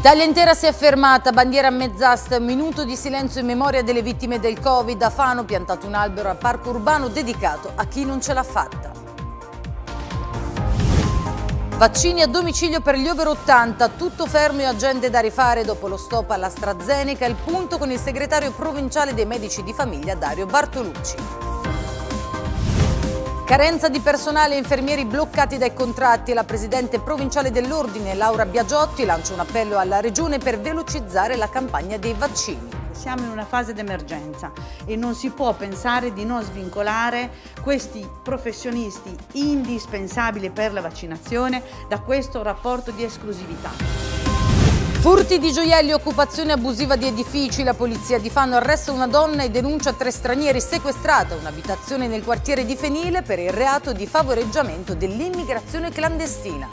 L'Italia intera si è fermata, bandiera a mezz'asta, minuto di silenzio in memoria delle vittime del Covid. A Fano piantato un albero al parco urbano dedicato a chi non ce l'ha fatta. Vaccini a domicilio per gli over 80, tutto fermo e agende da rifare dopo lo stop all'AstraZeneca, il punto con il segretario provinciale dei medici di famiglia Dario Bartolucci. Carenza di personale e infermieri bloccati dai contratti. La Presidente Provinciale dell'Ordine, Laura Biagiotti, lancia un appello alla Regione per velocizzare la campagna dei vaccini. Siamo in una fase d'emergenza e non si può pensare di non svincolare questi professionisti indispensabili per la vaccinazione da questo rapporto di esclusività. Furti di gioielli, occupazione abusiva di edifici, la polizia di Fano arresta una donna e denuncia tre stranieri sequestrata un'abitazione nel quartiere di Fenile per il reato di favoreggiamento dell'immigrazione clandestina.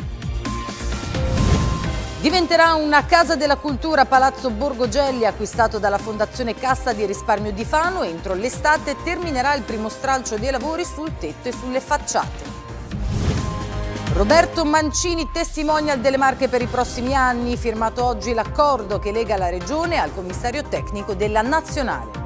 Diventerà una casa della cultura Palazzo Borgogelli acquistato dalla Fondazione Cassa di Risparmio di Fano entro l'estate terminerà il primo stralcio dei lavori sul tetto e sulle facciate. Roberto Mancini, testimonial delle Marche per i prossimi anni, firmato oggi l'accordo che lega la Regione al commissario tecnico della Nazionale.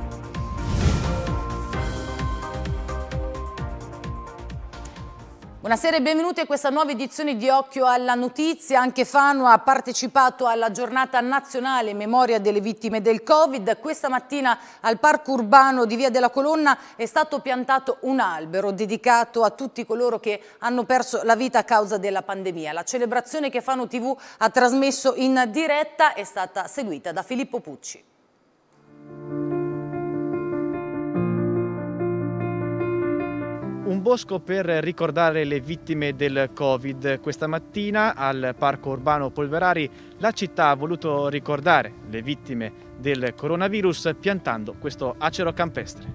Buonasera e benvenuti a questa nuova edizione di Occhio alla Notizia. Anche Fano ha partecipato alla giornata nazionale in memoria delle vittime del Covid. Questa mattina al parco urbano di Via della Colonna è stato piantato un albero dedicato a tutti coloro che hanno perso la vita a causa della pandemia. La celebrazione che Fano TV ha trasmesso in diretta è stata seguita da Filippo Pucci. Un bosco per ricordare le vittime del Covid. Questa mattina al Parco Urbano Polverari la città ha voluto ricordare le vittime del coronavirus piantando questo acero campestre.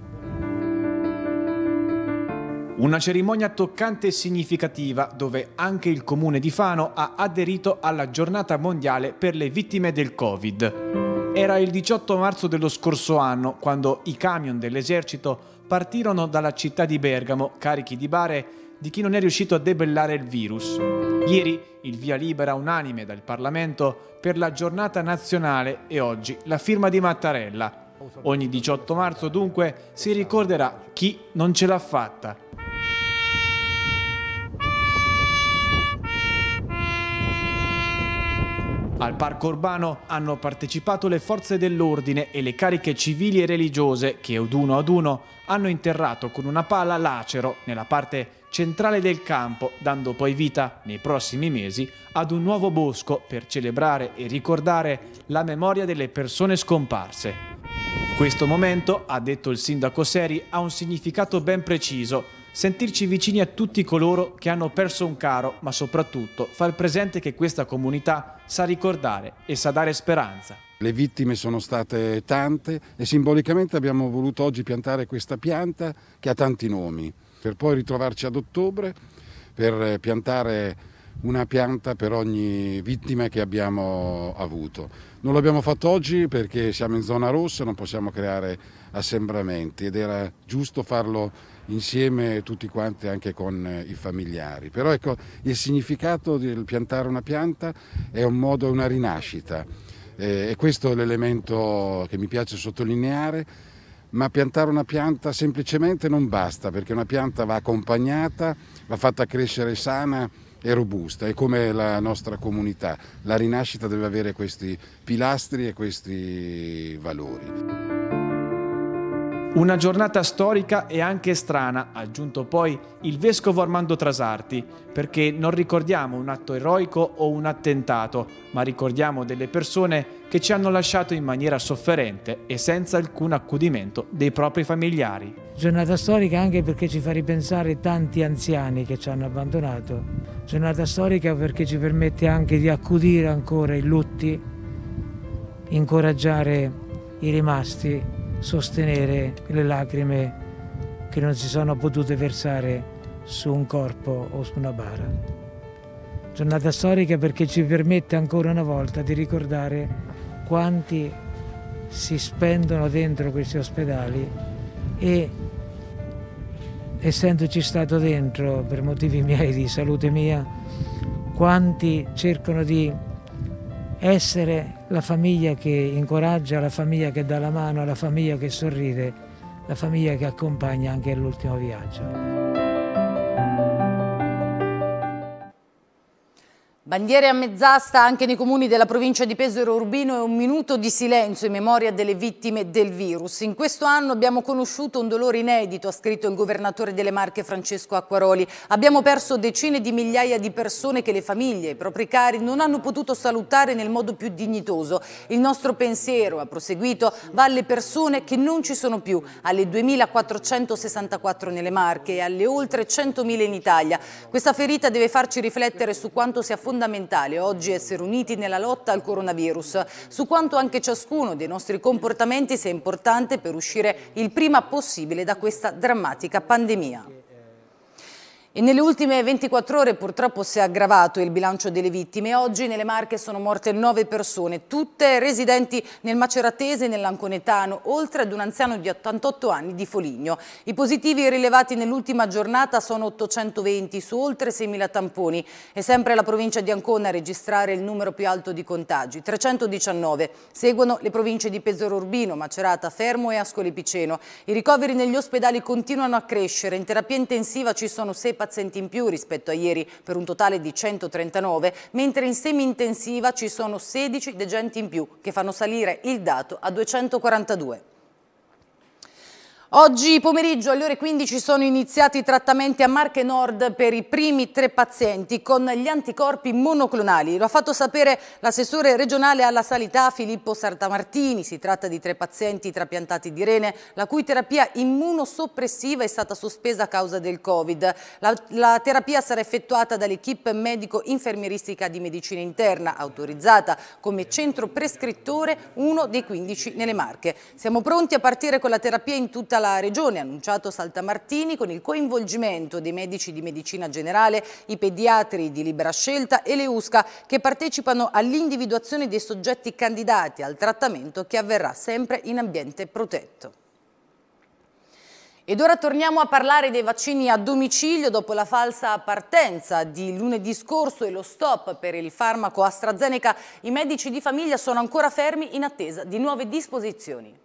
Una cerimonia toccante e significativa dove anche il comune di Fano ha aderito alla giornata mondiale per le vittime del Covid. Era il 18 marzo dello scorso anno quando i camion dell'esercito partirono dalla città di Bergamo carichi di bare di chi non è riuscito a debellare il virus. Ieri il via libera unanime dal Parlamento per la giornata nazionale e oggi la firma di Mattarella. Ogni 18 marzo dunque si ricorderà chi non ce l'ha fatta. Al parco urbano hanno partecipato le forze dell'ordine e le cariche civili e religiose che ad uno ad uno hanno interrato con una pala l'acero nella parte centrale del campo, dando poi vita nei prossimi mesi ad un nuovo bosco per celebrare e ricordare la memoria delle persone scomparse. Questo momento, ha detto il sindaco Seri, ha un significato ben preciso sentirci vicini a tutti coloro che hanno perso un caro, ma soprattutto far presente che questa comunità sa ricordare e sa dare speranza. Le vittime sono state tante e simbolicamente abbiamo voluto oggi piantare questa pianta che ha tanti nomi, per poi ritrovarci ad ottobre per piantare una pianta per ogni vittima che abbiamo avuto. Non l'abbiamo fatto oggi perché siamo in zona rossa, non possiamo creare assembramenti ed era giusto farlo insieme tutti quanti anche con eh, i familiari. Però ecco, il significato del piantare una pianta è un modo, è una rinascita eh, e questo è l'elemento che mi piace sottolineare, ma piantare una pianta semplicemente non basta perché una pianta va accompagnata, va fatta crescere sana e robusta, è come la nostra comunità. La rinascita deve avere questi pilastri e questi valori. Una giornata storica e anche strana, ha aggiunto poi il vescovo Armando Trasarti, perché non ricordiamo un atto eroico o un attentato, ma ricordiamo delle persone che ci hanno lasciato in maniera sofferente e senza alcun accudimento dei propri familiari. Giornata storica anche perché ci fa ripensare tanti anziani che ci hanno abbandonato. Giornata storica perché ci permette anche di accudire ancora i lutti, incoraggiare i rimasti sostenere le lacrime che non si sono potute versare su un corpo o su una bara. Giornata storica perché ci permette ancora una volta di ricordare quanti si spendono dentro questi ospedali e essendoci stato dentro per motivi miei di salute mia, quanti cercano di essere la famiglia che incoraggia, la famiglia che dà la mano, la famiglia che sorride, la famiglia che accompagna anche all'ultimo viaggio. Bandiere a mezz'asta anche nei comuni della provincia di Pesaro Urbino e un minuto di silenzio in memoria delle vittime del virus. In questo anno abbiamo conosciuto un dolore inedito, ha scritto il governatore delle Marche Francesco Acquaroli. Abbiamo perso decine di migliaia di persone che le famiglie e i propri cari non hanno potuto salutare nel modo più dignitoso. Il nostro pensiero, ha proseguito, va alle persone che non ci sono più, alle 2.464 nelle Marche e alle oltre 100.000 in Italia. Questa ferita deve farci riflettere su quanto si affonda fondamentale oggi essere uniti nella lotta al coronavirus, su quanto anche ciascuno dei nostri comportamenti sia importante per uscire il prima possibile da questa drammatica pandemia. E nelle ultime 24 ore purtroppo si è aggravato il bilancio delle vittime. Oggi nelle Marche sono morte 9 persone, tutte residenti nel Maceratese e nell'Anconetano, oltre ad un anziano di 88 anni di Foligno. I positivi rilevati nell'ultima giornata sono 820 su oltre 6.000 tamponi. È sempre la provincia di Ancona a registrare il numero più alto di contagi, 319. Seguono le province di Pezzoro Urbino, Macerata, Fermo e Ascoli Piceno. I ricoveri negli ospedali continuano a crescere. In terapia intensiva ci sono 6 pazienti pazienti in più rispetto a ieri per un totale di 139, mentre in semi-intensiva ci sono 16 degenti in più che fanno salire il dato a 242. Oggi pomeriggio alle ore 15 sono iniziati i trattamenti a Marche Nord per i primi tre pazienti con gli anticorpi monoclonali. Lo ha fatto sapere l'assessore regionale alla sanità Filippo Sartamartini. Si tratta di tre pazienti trapiantati di rene la cui terapia immunosoppressiva è stata sospesa a causa del Covid. La, la terapia sarà effettuata dall'equipe medico-infermieristica di medicina interna autorizzata come centro prescrittore uno dei 15 nelle Marche. Siamo pronti a partire con la terapia in tutta la la Regione, ha annunciato Saltamartini, con il coinvolgimento dei medici di medicina generale, i pediatri di libera scelta e le USCA che partecipano all'individuazione dei soggetti candidati al trattamento che avverrà sempre in ambiente protetto. Ed ora torniamo a parlare dei vaccini a domicilio dopo la falsa partenza di lunedì scorso e lo stop per il farmaco AstraZeneca. I medici di famiglia sono ancora fermi in attesa di nuove disposizioni.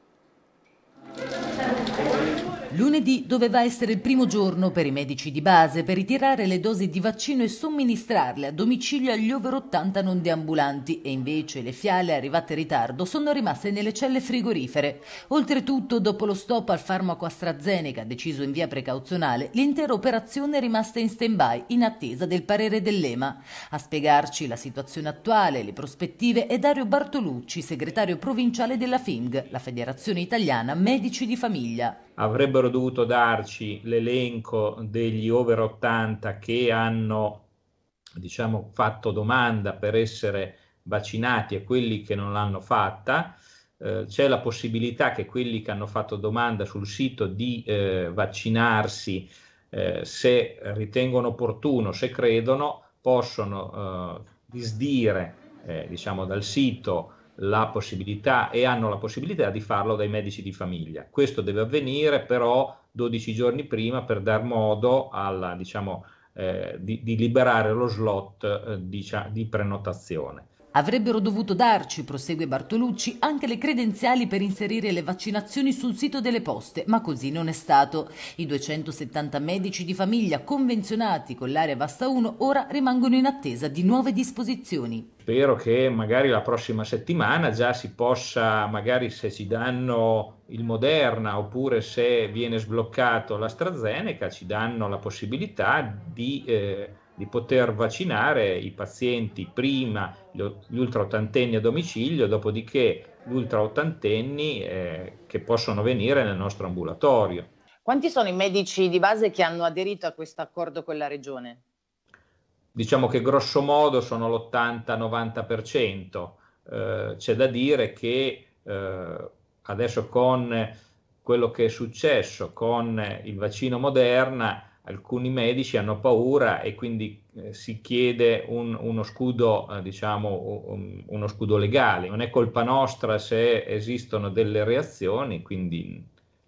Lunedì doveva essere il primo giorno per i medici di base per ritirare le dosi di vaccino e somministrarle a domicilio agli over 80 non deambulanti e invece le fiale arrivate in ritardo sono rimaste nelle celle frigorifere. Oltretutto, dopo lo stop al farmaco AstraZeneca deciso in via precauzionale, l'intera operazione è rimasta in stand-by in attesa del parere dell'EMA. A spiegarci la situazione attuale, e le prospettive è Dario Bartolucci, segretario provinciale della FIMG, la Federazione Italiana Medici di Famiglia avrebbero dovuto darci l'elenco degli over 80 che hanno diciamo, fatto domanda per essere vaccinati e quelli che non l'hanno fatta. Eh, c'è la possibilità che quelli che hanno fatto domanda sul sito di eh, vaccinarsi eh, se ritengono opportuno, se credono, possono eh, disdire eh, diciamo, dal sito la possibilità e hanno la possibilità di farlo dai medici di famiglia. Questo deve avvenire però 12 giorni prima per dar modo alla, diciamo, eh, di, di, liberare lo slot eh, di, diciamo, di prenotazione. Avrebbero dovuto darci, prosegue Bartolucci, anche le credenziali per inserire le vaccinazioni sul sito delle poste, ma così non è stato. I 270 medici di famiglia convenzionati con l'area Vasta 1 ora rimangono in attesa di nuove disposizioni. Spero che magari la prossima settimana già si possa, magari se ci danno il Moderna oppure se viene sbloccato l'AstraZeneca, ci danno la possibilità di... Eh, di poter vaccinare i pazienti prima gli ultra ottantenni a domicilio, dopodiché gli ultraottantenni eh, che possono venire nel nostro ambulatorio. Quanti sono i medici di base che hanno aderito a questo accordo con la Regione? Diciamo che grosso modo sono l'80-90%. Eh, c'è da dire che eh, adesso con quello che è successo con il vaccino Moderna, alcuni medici hanno paura e quindi eh, si chiede un, uno, scudo, eh, diciamo, un, um, uno scudo legale. Non è colpa nostra se esistono delle reazioni, quindi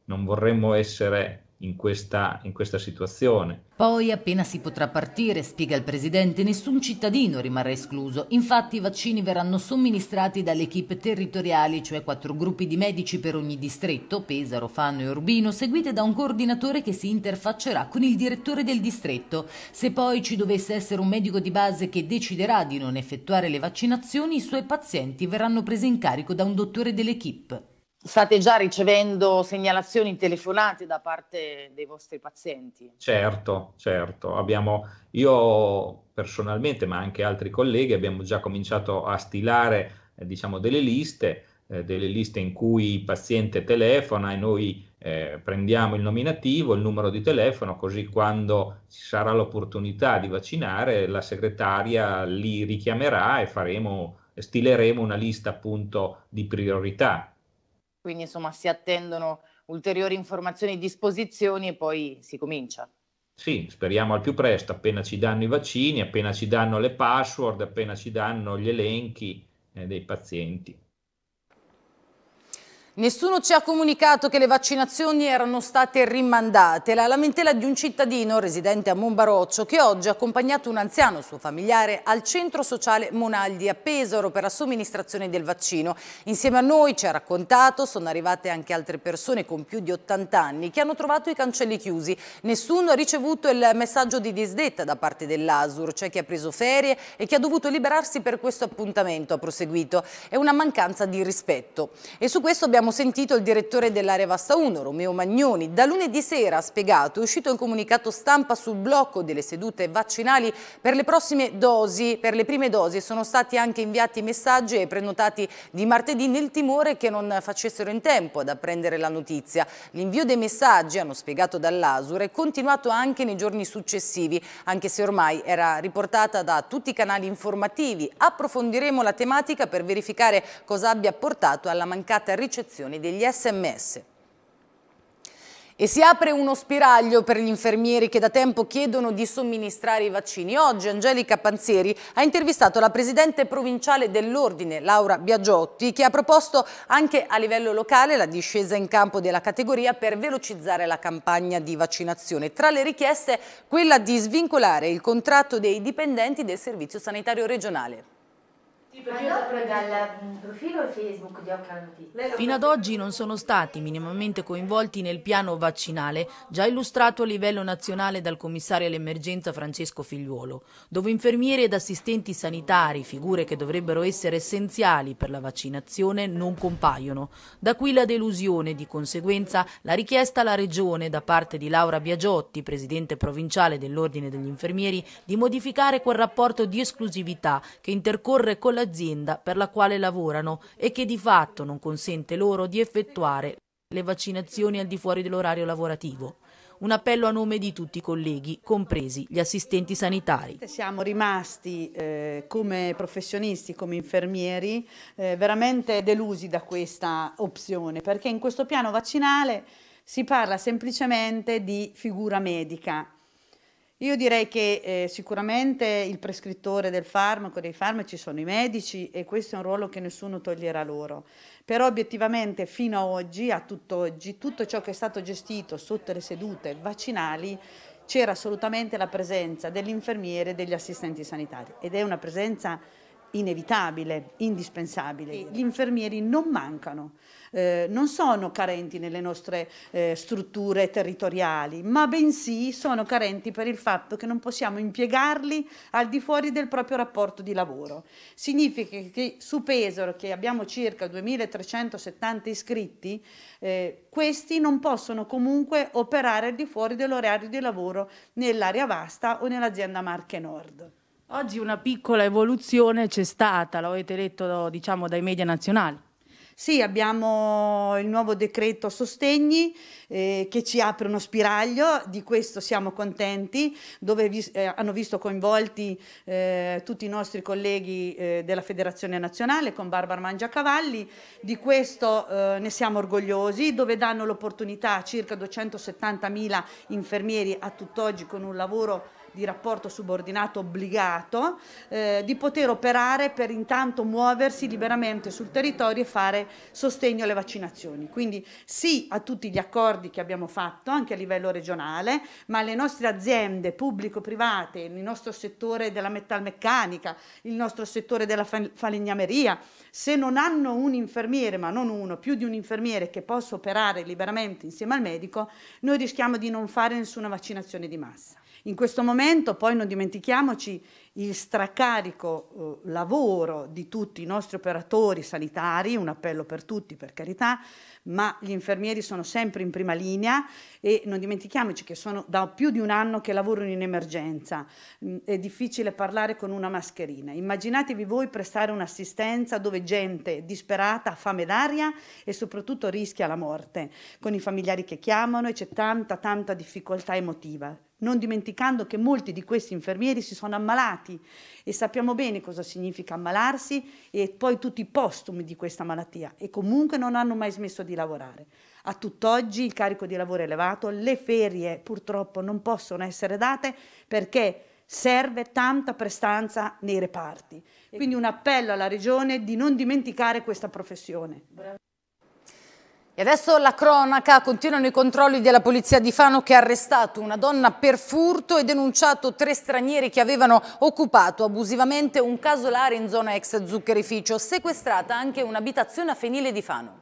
non vorremmo essere in questa, in questa, situazione. Poi appena si potrà partire, spiega il Presidente, nessun cittadino rimarrà escluso. Infatti i vaccini verranno somministrati dalle equip territoriali, cioè quattro gruppi di medici per ogni distretto, Pesaro, Fano e Urbino, seguite da un coordinatore che si interfaccerà con il direttore del distretto. Se poi ci dovesse essere un medico di base che deciderà di non effettuare le vaccinazioni, i suoi pazienti verranno presi in carico da un dottore dell'equipe state già ricevendo segnalazioni telefonate da parte dei vostri pazienti? Certo, certo. Abbiamo, io personalmente, ma anche altri colleghi, abbiamo già cominciato a stilare eh, diciamo, delle liste, eh, delle liste in cui il paziente telefona e noi eh, prendiamo il nominativo, il numero di telefono, così quando ci sarà l'opportunità di vaccinare la segretaria li richiamerà e faremo, stileremo una lista appunto di priorità quindi insomma si attendono ulteriori informazioni e disposizioni e poi si comincia. Sì, speriamo al più presto, appena ci danno i vaccini, appena ci danno le password, appena ci danno gli elenchi eh, dei pazienti. Nessuno ci ha comunicato che le vaccinazioni erano state rimandate. La lamentela di un cittadino residente a Monbaroccio che oggi ha accompagnato un anziano suo familiare al centro sociale Monaldi a Pesaro per la somministrazione del vaccino. Insieme a noi ci ha raccontato sono arrivate anche altre persone con più di 80 anni che hanno trovato i cancelli chiusi. Nessuno ha ricevuto il messaggio di disdetta da parte dell'ASUR, cioè chi ha preso ferie e chi ha dovuto liberarsi per questo appuntamento, ha proseguito. È una mancanza di rispetto. E su questo abbiamo Abbiamo sentito il direttore dell'area Vasta 1, Romeo Magnoni. Da lunedì sera, ha spiegato, è uscito un comunicato stampa sul blocco delle sedute vaccinali per le prossime dosi. Per le prime dosi sono stati anche inviati messaggi e prenotati di martedì nel timore che non facessero in tempo ad apprendere la notizia. L'invio dei messaggi, hanno spiegato dall'Asur, è continuato anche nei giorni successivi, anche se ormai era riportata da tutti i canali informativi. Approfondiremo la tematica per verificare cosa abbia portato alla mancata ricezione spedizione degli sms. E si apre uno spiraglio per gli infermieri che da tempo chiedono di somministrare i vaccini. Oggi Angelica Panzeri ha intervistato la presidente provinciale dell'Ordine, Laura Biagiotti, che ha proposto anche a livello locale la discesa in campo della categoria per velocizzare la campagna di vaccinazione. Tra le richieste quella di svincolare il contratto dei dipendenti del Servizio Sanitario Regionale. Fino ad oggi non sono stati minimamente coinvolti nel piano vaccinale già illustrato a livello nazionale dal commissario all'emergenza Francesco Figliuolo, dove infermieri ed assistenti sanitari, figure che dovrebbero essere essenziali per la vaccinazione, non compaiono. Da qui la delusione, di conseguenza la richiesta alla Regione da parte di Laura Biagiotti, presidente provinciale dell'Ordine degli Infermieri, di modificare quel rapporto di esclusività che intercorre con la l'azienda per la quale lavorano e che di fatto non consente loro di effettuare le vaccinazioni al di fuori dell'orario lavorativo. Un appello a nome di tutti i colleghi, compresi gli assistenti sanitari. Siamo rimasti eh, come professionisti, come infermieri, eh, veramente delusi da questa opzione, perché in questo piano vaccinale si parla semplicemente di figura medica io direi che eh, sicuramente il prescrittore del farmaco, dei farmaci sono i medici e questo è un ruolo che nessuno toglierà loro. Però obiettivamente fino a oggi, a tutt'oggi, tutto ciò che è stato gestito sotto le sedute vaccinali c'era assolutamente la presenza dell'infermiere e degli assistenti sanitari ed è una presenza inevitabile, indispensabile. Gli infermieri non mancano. Eh, non sono carenti nelle nostre eh, strutture territoriali, ma bensì sono carenti per il fatto che non possiamo impiegarli al di fuori del proprio rapporto di lavoro. Significa che su Pesaro, che abbiamo circa 2370 iscritti, eh, questi non possono comunque operare al di fuori dell'orario di lavoro nell'area vasta o nell'azienda Marche Nord. Oggi una piccola evoluzione c'è stata, lo avete letto diciamo, dai media nazionali. Sì, abbiamo il nuovo decreto sostegni eh, che ci apre uno spiraglio, di questo siamo contenti, dove vi, eh, hanno visto coinvolti eh, tutti i nostri colleghi eh, della Federazione Nazionale con Barbara Mangiacavalli, di questo eh, ne siamo orgogliosi, dove danno l'opportunità a circa 270.000 infermieri a tutt'oggi con un lavoro di rapporto subordinato obbligato, eh, di poter operare per intanto muoversi liberamente sul territorio e fare sostegno alle vaccinazioni. Quindi sì a tutti gli accordi che abbiamo fatto anche a livello regionale, ma le nostre aziende pubblico-private, il nostro settore della metalmeccanica, il nostro settore della falegnameria, se non hanno un infermiere, ma non uno, più di un infermiere che possa operare liberamente insieme al medico, noi rischiamo di non fare nessuna vaccinazione di massa. In questo momento poi non dimentichiamoci il stracarico eh, lavoro di tutti i nostri operatori sanitari, un appello per tutti per carità, ma gli infermieri sono sempre in prima linea e non dimentichiamoci che sono da più di un anno che lavorano in emergenza, mm, è difficile parlare con una mascherina. Immaginatevi voi prestare un'assistenza dove gente disperata ha fame d'aria e soprattutto rischia la morte, con i familiari che chiamano e c'è tanta tanta difficoltà emotiva non dimenticando che molti di questi infermieri si sono ammalati ammalati e sappiamo bene cosa significa ammalarsi e poi tutti i postumi di questa malattia e comunque non hanno mai smesso di lavorare. A tutt'oggi il carico di lavoro è elevato, le ferie purtroppo non possono essere date perché serve tanta prestanza nei reparti. Quindi un appello alla Regione di non dimenticare questa professione. E adesso la cronaca, continuano i controlli della polizia di Fano che ha arrestato una donna per furto e denunciato tre stranieri che avevano occupato abusivamente un casolare in zona ex zuccherificio, sequestrata anche un'abitazione a Fenile di Fano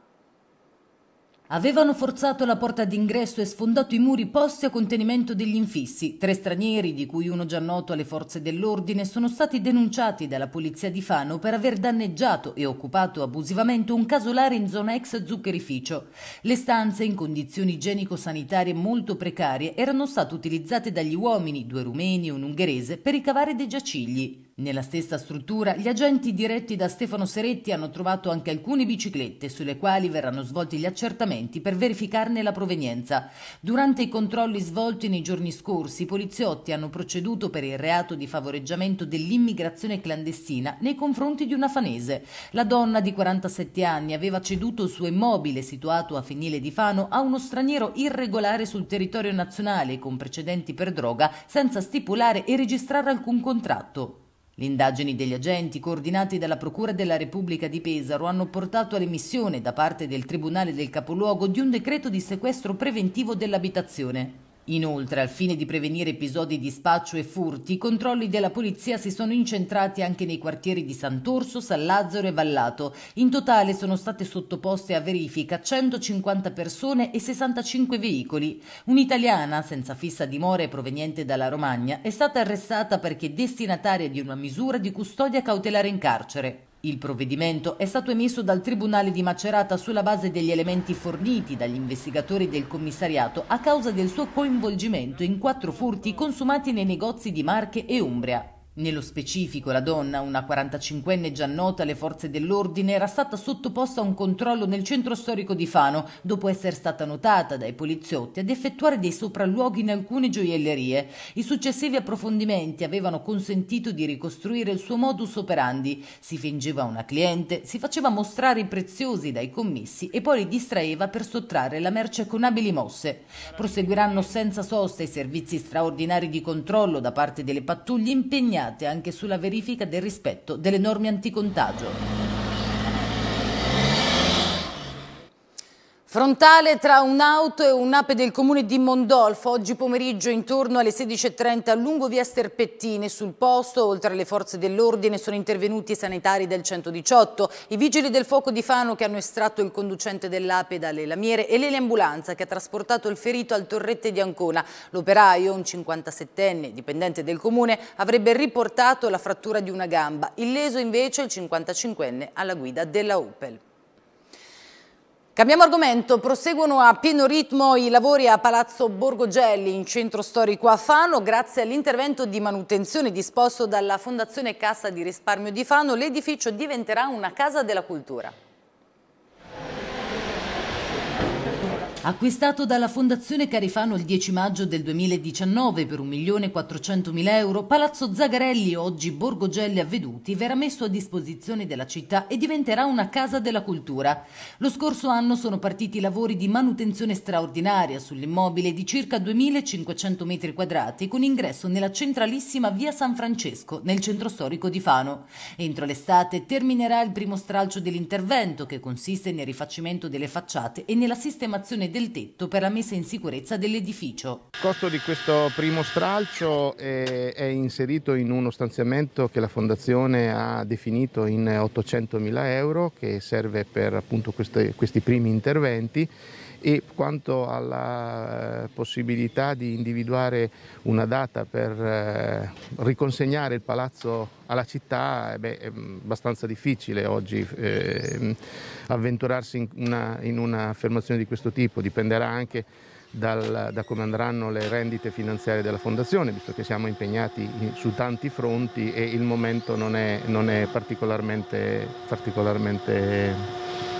avevano forzato la porta d'ingresso e sfondato i muri posti a contenimento degli infissi. Tre stranieri, di cui uno già noto alle forze dell'ordine, sono stati denunciati dalla polizia di Fano per aver danneggiato e occupato abusivamente un casolare in zona ex zuccherificio. Le stanze, in condizioni igienico-sanitarie molto precarie, erano state utilizzate dagli uomini, due rumeni e un ungherese, per ricavare dei giacigli. Nella stessa struttura, gli agenti diretti da Stefano Seretti hanno trovato anche alcune biciclette sulle quali verranno svolti gli accertamenti documenti per verificarne la provenienza. Durante i controlli svolti nei giorni scorsi, i poliziotti hanno proceduto per il reato di favoreggiamento dell'immigrazione clandestina nei confronti di una fanese. La donna di 47 anni aveva ceduto il suo immobile situato a Fenile di Fano a uno straniero irregolare sul territorio nazionale con precedenti per droga senza stipulare e registrare alcun contratto. Le indagini degli agenti, coordinati dalla Procura della Repubblica di Pesaro, hanno portato all'emissione da parte del Tribunale del Capoluogo di un decreto di sequestro preventivo dell'abitazione. Inoltre, al fine di prevenire episodi di spaccio e furti, i controlli della polizia si sono incentrati anche nei quartieri di Sant'Orso, San Lazzaro e Vallato. In totale sono state sottoposte a verifica 150 persone e 65 veicoli. Un'italiana senza fissa dimora e proveniente dalla Romagna è stata arrestata perché destinataria di una misura di custodia cautelare in carcere. Il provvedimento è stato emesso dal Tribunale di Macerata sulla base degli elementi forniti dagli investigatori del commissariato a causa del suo coinvolgimento in quattro furti consumati nei negozi di Marche e Umbria. Nello specifico la donna, una 45enne già nota alle forze dell'ordine, era stata sottoposta a un controllo nel centro storico di Fano dopo essere stata notata dai poliziotti ad effettuare dei sopralluoghi in alcune gioiellerie. I successivi approfondimenti avevano consentito di ricostruire il suo modus operandi. Si fingeva una cliente, si faceva mostrare i preziosi dai commessi e poi li distraeva per sottrarre la merce con abili mosse. Proseguiranno senza sosta i servizi straordinari di controllo da parte delle pattuglie impegnate impegnate anche sulla verifica del rispetto delle norme anticontagio. Frontale tra un'auto e un'ape del comune di Mondolfo, oggi pomeriggio intorno alle 16.30 a lungo via Sterpettine. Sul posto, oltre alle forze dell'ordine, sono intervenuti i sanitari del 118, i vigili del fuoco di Fano che hanno estratto il conducente dell'ape dalle lamiere e l'eleambulanza che ha trasportato il ferito al torrette di Ancona. L'operaio, un 57enne, dipendente del comune, avrebbe riportato la frattura di una gamba. Illeso invece il 55enne alla guida della Opel. Cambiamo argomento, proseguono a pieno ritmo i lavori a Palazzo Borgogelli in centro storico a Fano. Grazie all'intervento di manutenzione disposto dalla Fondazione Cassa di Risparmio di Fano, l'edificio diventerà una casa della cultura. Acquistato dalla Fondazione Carifano il 10 maggio del 2019 per 1.400.000 euro, Palazzo Zagarelli, oggi Borgo Gelli a Veduti, verrà messo a disposizione della città e diventerà una casa della cultura. Lo scorso anno sono partiti lavori di manutenzione straordinaria sull'immobile di circa 2.500 metri quadrati con ingresso nella centralissima via San Francesco, nel centro storico di Fano. Entro l'estate terminerà il primo stralcio dell'intervento che consiste nel rifacimento delle facciate e nella sistemazione del tetto per la messa in sicurezza dell'edificio. Il costo di questo primo stralcio è, è inserito in uno stanziamento che la Fondazione ha definito in 800 mila euro che serve per appunto queste, questi primi interventi e quanto alla eh, possibilità di individuare una data per eh, riconsegnare il palazzo alla città eh, beh, è mm, abbastanza difficile oggi eh, avventurarsi in un'affermazione una di questo tipo, dipenderà anche dal, da come andranno le rendite finanziarie della Fondazione, visto che siamo impegnati in, su tanti fronti e il momento non è, non è particolarmente, particolarmente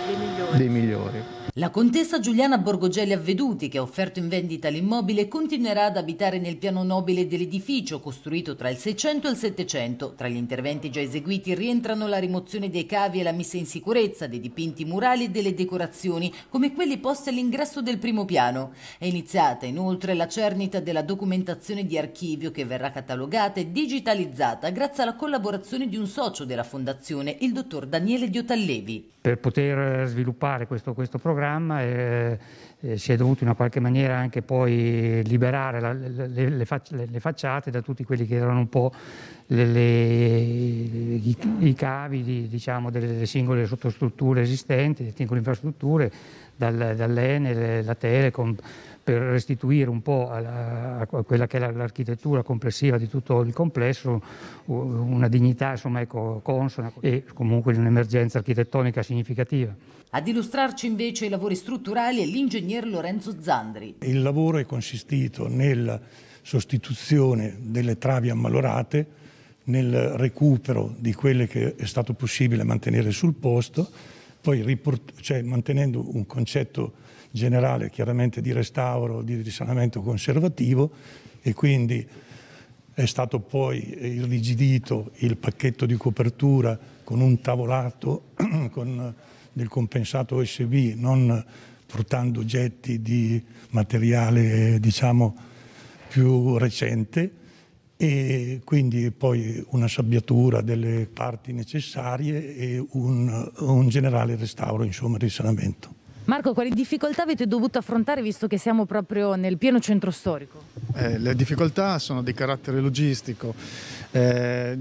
dei migliori. Dei migliori. La contessa Giuliana Borgogelli Avveduti, che ha offerto in vendita l'immobile, continuerà ad abitare nel piano nobile dell'edificio costruito tra il 600 e il 700. Tra gli interventi già eseguiti rientrano la rimozione dei cavi e la messa in sicurezza dei dipinti murali e delle decorazioni, come quelli posti all'ingresso del primo piano. È iniziata inoltre la cernita della documentazione di archivio che verrà catalogata e digitalizzata grazie alla collaborazione di un socio della fondazione, il dottor Daniele Diotallevi per poter eh, sviluppare questo, questo programma eh, eh, si è dovuto in una qualche maniera anche poi liberare la, le, le, le, le, facciate da tutti quelli che erano un po' i, i, cavi di, diciamo, delle, singole sottostrutture esistenti, delle singole infrastrutture, dal, dall'Enel, la Telecom, per restituire un po' alla, a quella che è l'architettura complessiva di tutto il complesso una dignità insomma, ecco, consona e comunque un'emergenza architettonica significativa. Ad illustrarci invece i lavori strutturali è l'ingegner Lorenzo Zandri. Il lavoro è consistito nella sostituzione delle travi ammalorate, nel recupero di quelle che è stato possibile mantenere sul posto, poi cioè, mantenendo un concetto generale chiaramente di restauro, di risanamento conservativo e quindi è stato poi irrigidito il pacchetto di copertura con un tavolato con del compensato OSB, non portando oggetti di materiale diciamo, più recente e quindi poi una sabbiatura delle parti necessarie e un, un generale restauro, insomma, risanamento. Marco, quali difficoltà avete dovuto affrontare visto che siamo proprio nel pieno centro storico? Eh, le difficoltà sono di carattere logistico. Eh,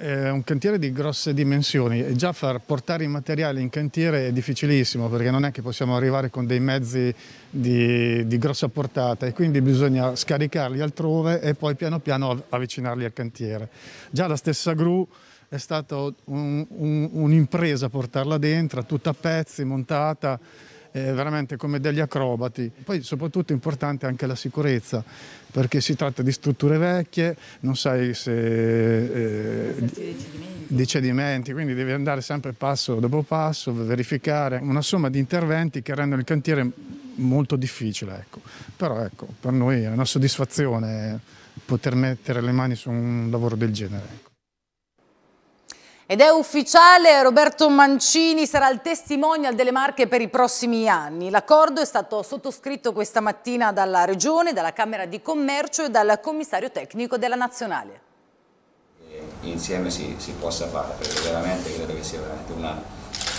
è eh, un cantiere di grosse dimensioni e già far portare i materiali in cantiere è difficilissimo perché non è che possiamo arrivare con dei mezzi di, di grossa portata e quindi bisogna scaricarli altrove e poi piano piano avvicinarli al cantiere. Già la stessa gru è stata un'impresa un, un portarla dentro, tutta a pezzi, montata eh, veramente come degli acrobati. Poi soprattutto è importante anche la sicurezza, perché si tratta di strutture vecchie, non sai se... Eh, di cedimenti, quindi devi andare sempre passo dopo passo, verificare una somma di interventi che rendono il cantiere molto difficile. Ecco. Però ecco, per noi è una soddisfazione poter mettere le mani su un lavoro del genere. Ecco. Ed è ufficiale, Roberto Mancini sarà il testimonial delle Marche per i prossimi anni. L'accordo è stato sottoscritto questa mattina dalla Regione, dalla Camera di Commercio e dal Commissario Tecnico della Nazionale. Eh, insieme si, si possa fare, perché veramente credo che sia veramente una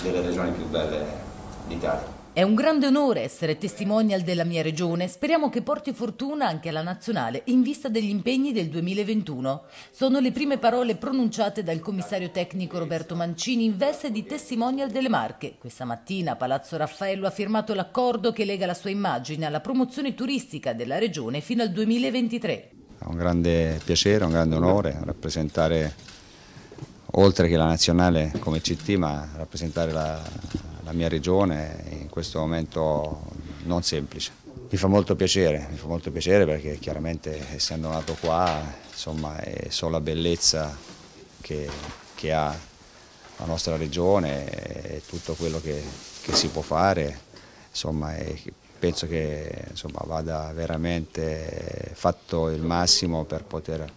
delle regioni più belle d'Italia. È un grande onore essere testimonial della mia regione. Speriamo che porti fortuna anche alla nazionale in vista degli impegni del 2021. Sono le prime parole pronunciate dal commissario tecnico Roberto Mancini in veste di testimonial delle Marche. Questa mattina Palazzo Raffaello ha firmato l'accordo che lega la sua immagine alla promozione turistica della regione fino al 2023. È un grande piacere, un grande onore rappresentare oltre che la nazionale come CT, ma rappresentare la, la mia regione in questo momento non semplice. Mi fa molto piacere, mi fa molto piacere perché chiaramente essendo nato qua insomma, è solo la bellezza che, che, ha la nostra regione e tutto quello che, che si può fare, insomma, penso che insomma, vada veramente fatto il massimo per poter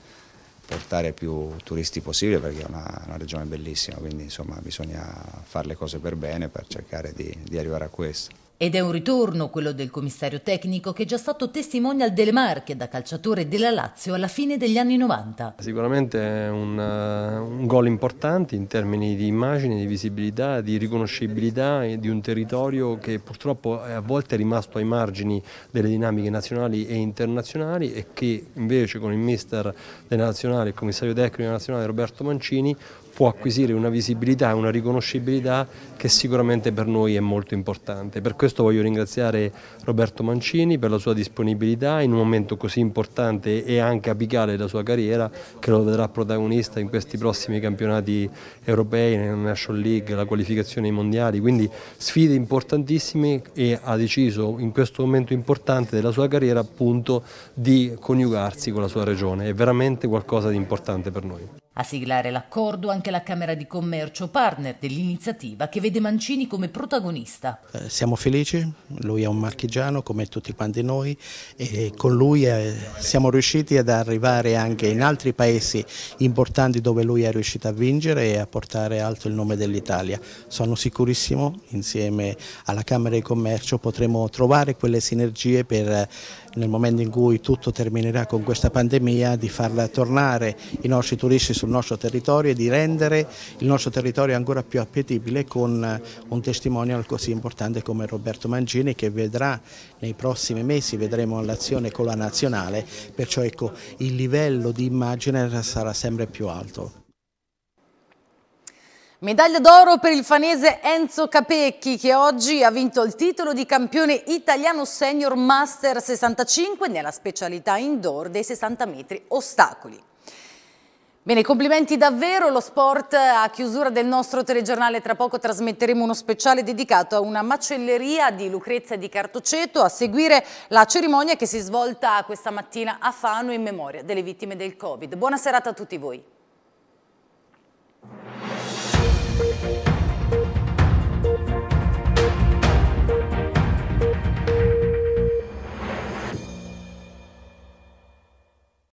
portare più turisti possibile perché è una, una, regione bellissima, quindi insomma bisogna fare le cose per bene per cercare di, di arrivare a questo. Ed è un ritorno, quello del commissario tecnico, che è già stato testimonial delle Marche da calciatore della Lazio alla fine degli anni 90. Sicuramente è un, eh, un gol importante in termini di immagine, di visibilità, di riconoscibilità di un territorio che purtroppo è a volte è rimasto ai margini delle dinamiche nazionali e internazionali e che invece con il mister della nazionale, il commissario tecnico della nazionale Roberto Mancini può acquisire una visibilità e una riconoscibilità che sicuramente per noi è molto importante. Per questo voglio ringraziare Roberto Mancini per la sua disponibilità in un momento così importante e anche apicale della sua carriera che lo vedrà protagonista in questi prossimi campionati europei, nella National League, la qualificazione ai mondiali, quindi sfide importantissime e ha deciso in questo momento importante della sua carriera appunto di coniugarsi con la sua regione, è veramente qualcosa di importante per noi. A siglare l'accordo anche la Camera di Commercio, partner dell'iniziativa che vede Mancini come protagonista. Eh, siamo felici, lui è un marchigiano come tutti quanti noi e con lui eh, siamo riusciti ad arrivare anche in altri paesi importanti dove lui è riuscito a vincere e a portare alto il nome dell'Italia. Sono sicurissimo insieme alla Camera di Commercio potremo trovare quelle sinergie per eh, nel momento in cui tutto terminerà con questa pandemia, di farla tornare i nostri turisti sul nostro territorio e di rendere il nostro territorio ancora più appetibile con eh, un testimonial così importante come Roberto Mangini che vedrà nei prossimi mesi, vedremo all'azione con la nazionale, perciò ecco, il livello di immagine sarà sempre più alto. Medaglia d'oro per il fanese Enzo Capecchi che oggi ha vinto il titolo di campione italiano senior master 65 nella specialità indoor dei 60 metri ostacoli. Bene, complimenti davvero, lo sport a chiusura del nostro telegiornale, tra poco trasmetteremo uno speciale dedicato a una macelleria di Lucrezia di Cartoceto a seguire la cerimonia che si è svolta questa mattina a Fano in memoria delle vittime del Covid. Buona serata a tutti voi.